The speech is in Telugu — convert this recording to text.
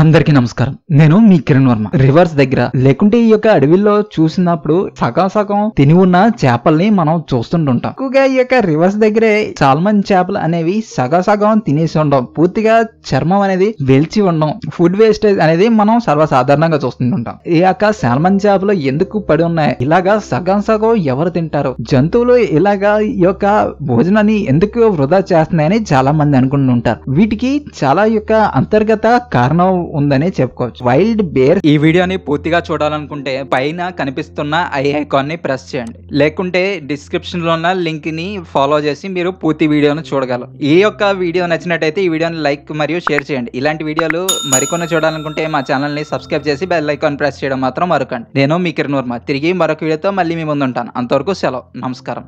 అందరికీ నమస్కారం నేను మీ కిరణ్ వర్మ రివర్స్ దగ్గర లేకుంటే ఈ యొక్క అడవిలో చూసినప్పుడు సగం సగం తిని ఉన్న చేపల్ని మనం చూస్తుంటుంటాం ఎక్కువగా ఈ యొక్క రివర్స్ దగ్గరే చాల్మన్ చేపలు అనేవి సగం సగం తినేసి ఉండడం పూర్తిగా చర్మం అనేది వెలిచి ఉండడం ఫుడ్ వేస్టేజ్ అనేది మనం సర్వసాధారణంగా చూస్తుంటుంటాం ఈ యొక్క సాల్మన్ చేపలు ఎందుకు పడి ఉన్నాయి ఇలాగా సగం సగం ఎవరు తింటారు జంతువులు ఇలాగా ఈ యొక్క భోజనాన్ని ఎందుకు వృధా చేస్తున్నాయని చాలా మంది అనుకుంటుంటారు వీటికి చాలా యొక్క అంతర్గత కారణం ఉందని చెప్పుకోవచ్చు వైల్డ్ బేర్ ఈ వీడియోని పూర్తిగా చూడాలనుకుంటే పైన కనిపిస్తున్న ఐ ఐకాన్ ని ప్రెస్ చేయండి లేకుంటే డిస్క్రిప్షన్ లో ఉన్న లింక్ ని ఫాలో చేసి మీరు పూర్తి వీడియోను చూడగలరు ఈ యొక్క వీడియో నచ్చినట్టయితే ఈ వీడియోని లైక్ మరియు షేర్ చేయండి ఇలాంటి వీడియోలు మరికొన్ని చూడాలనుకుంటే మా ఛానల్ ని సబ్స్క్రైబ్ చేసి బెల్ ఐకాన్ ప్రెస్ చేయడం మాత్రం మరకండి నేను మీ కిరణ్ వర్మ తిరిగి మరొక వీడియోతో మళ్ళీ మీ ముందు ఉంటాను అంతవరకు సెలవు నమస్కారం